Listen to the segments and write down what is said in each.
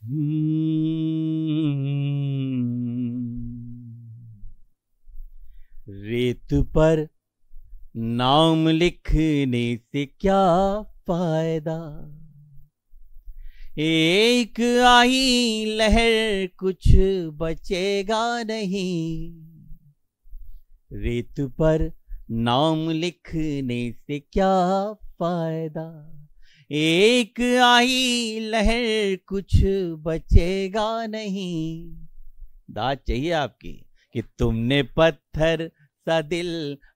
हम्म। रेत पर नाम लिखने से क्या फायदा एक आई लहर कुछ बचेगा नहीं रेत पर नाम लिखने से क्या फायदा एक आई लहर कुछ बचेगा नहीं दाद चाहिए आपकी कि तुमने पत्थर सा दिल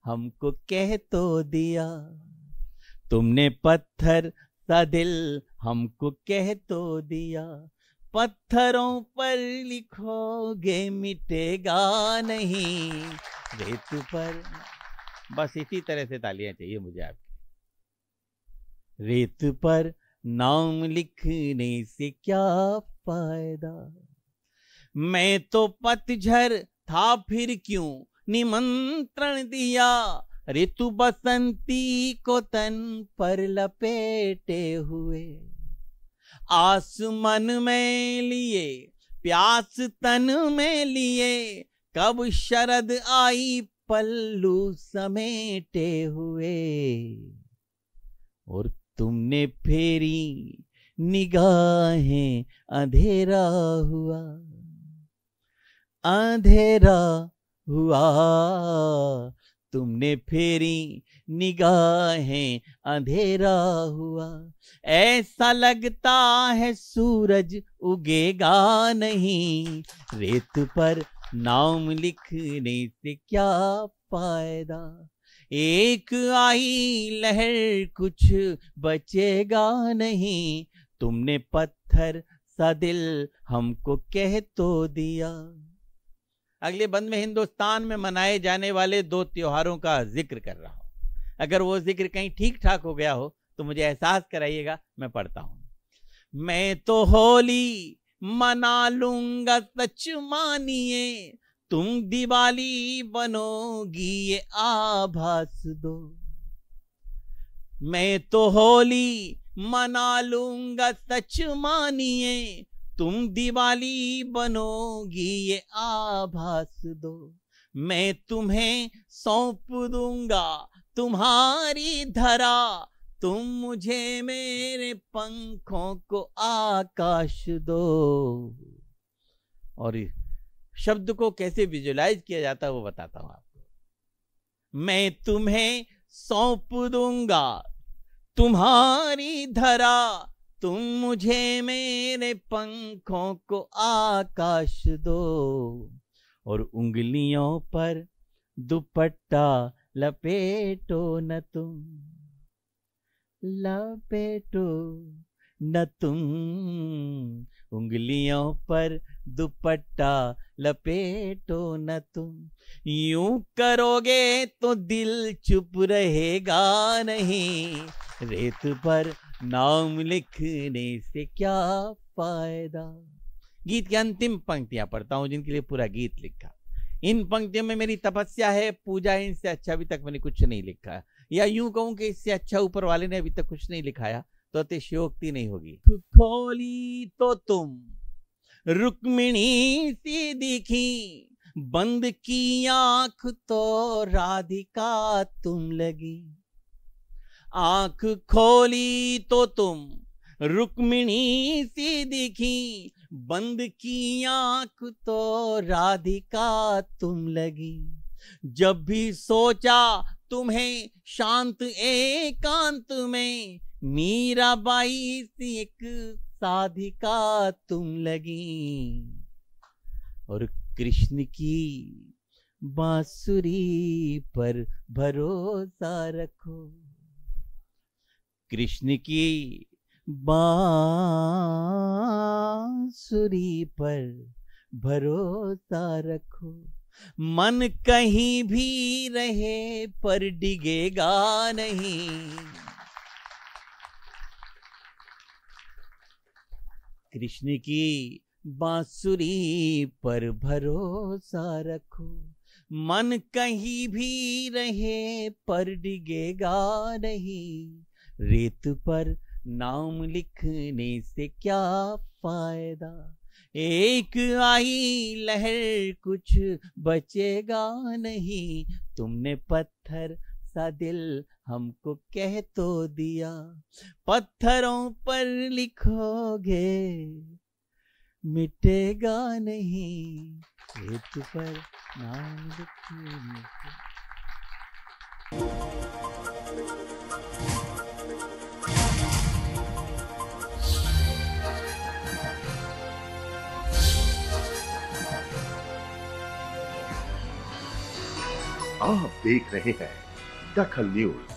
हमको कह तो दिया तुमने पत्थर सा दिल हमको कह तो दिया पत्थरों पर लिखोगे मिटेगा नहीं रेत पर बस इसी तरह से तालियां चाहिए मुझे आपकी रेत पर नाम लिखने से क्या फायदा मैं तो पतझर था फिर क्यों निमंत्रण दिया ऋतु बसंती को तन पर लपेटे हुए आसमन में लिए प्यास तन में लिए कब शरद आई पल्लू समेटे हुए और तुमने फेरी निगाहें अंधेरा हुआ अंधेरा हुआ तुमने फेरी निगाहें अंधेरा हुआ ऐसा लगता है सूरज उगेगा नहीं रेत पर नाम लिखने से क्या फायदा एक आई लहर कुछ बचेगा नहीं तुमने पत्थर सा दिल हमको कह तो दिया अगले बंद में हिंदुस्तान में मनाए जाने वाले दो त्योहारों का जिक्र कर रहा हूं अगर वो जिक्र कहीं ठीक ठाक हो गया हो तो मुझे एहसास कराइएगा मैं पढ़ता हूं मैं तो होली मना लूंगा सच मानिए तुम दिवाली बनोगी ये आभास दो मैं तो होली मना लूंगा सच मानिए तुम दिवाली बनोगी ये आभास दो मैं तुम्हें सौंप दूंगा तुम्हारी धरा तुम मुझे मेरे पंखों को आकाश दो और शब्द को कैसे विजुलाइज किया जाता है वो बताता हूं आपको मैं तुम्हें सौंप दूंगा तुम्हारी धरा तुम मुझे मेरे पंखों को आकाश दो और उंगलियों पर दुपट्टा लपेटो न तुम लपेटो न तुम उंगलियों पर दुपट्टा लपेटो न तुम यूं करोगे तो दिल चुप रहेगा नहीं रेत पर नाम लिखने से क्या फायदा गीत की अंतिम पंक्तियां पढ़ता हूं जिनके लिए पूरा गीत लिखा इन पंक्तियों में मेरी तपस्या है पूजा है इनसे अच्छा अभी तक मैंने कुछ नहीं लिखा या यूं कहूं कि इससे अच्छा ऊपर वाले ने अभी तक कुछ नहीं लिखाया तो अतिशयोक्ति नहीं होगी खोली तो तुम रुक्मिणी सी दिखी बंद की आंख तो राधिका तुम लगी आंख खोली तो तुम रुक्मिणी सी दिखी बंद की आंख तो राधिका तुम लगी जब भी सोचा तुम्हें शांत एकांत में मीराबाई सी एक साधिका तुम लगी और कृष्ण की बांसुरी पर भरोसा रखो कृष्ण की बांसुरी पर भरोसा रखो मन कहीं भी रहे पर डिगेगा नहीं कृष्ण की बांसुरी पर भरोसा रखो मन कहीं भी रहे पर डिगेगा नहीं रेत पर नाम लिखने से क्या फायदा एक आई लहर कुछ बचेगा नहीं तुमने पत्थर सा दिल हमको कह तो दिया पत्थरों पर लिखोगे मिटेगा नहीं रेत पर नाम आप देख रहे हैं Dakar News.